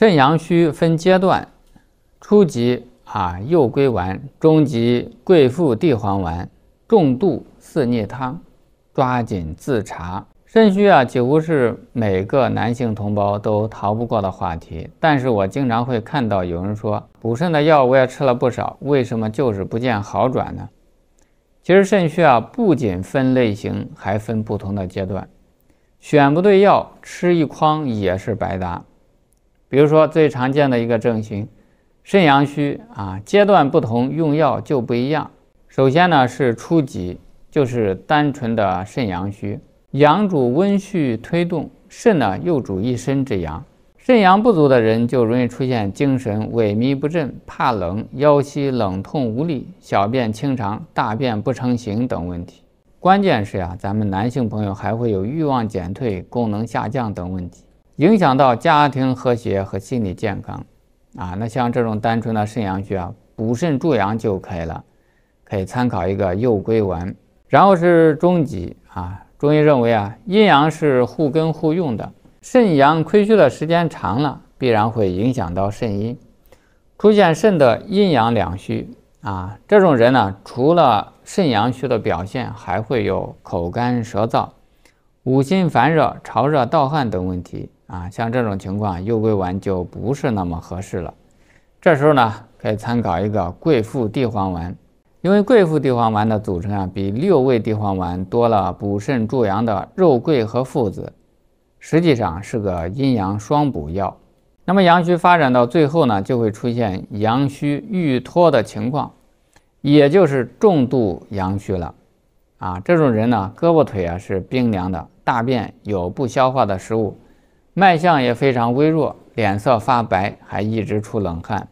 肾阳虚分阶段，初级啊右归丸，中级桂附地黄丸，重度四逆汤，抓紧自查。肾虚啊，几乎是每个男性同胞都逃不过的话题。但是我经常会看到有人说，补肾的药我也吃了不少，为什么就是不见好转呢？其实肾虚啊，不仅分类型，还分不同的阶段，选不对药，吃一筐也是白搭。比如说最常见的一个症型，肾阳虚啊，阶段不同用药就不一样。首先呢是初级，就是单纯的肾阳虚，阳主温煦推动，肾呢又主一身之阳，肾阳不足的人就容易出现精神萎靡不振、怕冷、腰膝冷痛无力、小便清长、大便不成形等问题。关键是呀，咱们男性朋友还会有欲望减退、功能下降等问题。影响到家庭和谐和心理健康，啊，那像这种单纯的肾阳虚啊，补肾助阳就可以了，可以参考一个右归丸。然后是中极啊，中医认为啊，阴阳是互根互用的，肾阳亏虚的时间长了，必然会影响到肾阴，出现肾的阴阳两虚啊。这种人呢，除了肾阳虚的表现，还会有口干舌燥、五心烦热、潮热盗汗等问题。啊，像这种情况，右归丸就不是那么合适了。这时候呢，可以参考一个桂附地黄丸，因为桂附地黄丸的组成啊，比六味地黄丸多了补肾助阳的肉桂和附子，实际上是个阴阳双补药。那么阳虚发展到最后呢，就会出现阳虚欲脱的情况，也就是重度阳虚了。啊，这种人呢，胳膊腿啊是冰凉的，大便有不消化的食物。脉象也非常微弱，脸色发白，还一直出冷汗。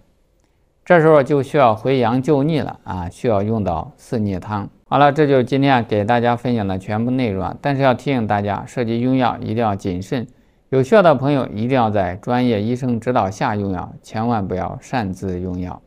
这时候就需要回阳救逆了啊，需要用到四逆汤。好了，这就是今天给大家分享的全部内容。但是要提醒大家，涉及用药一定要谨慎，有需要的朋友一定要在专业医生指导下用药，千万不要擅自用药。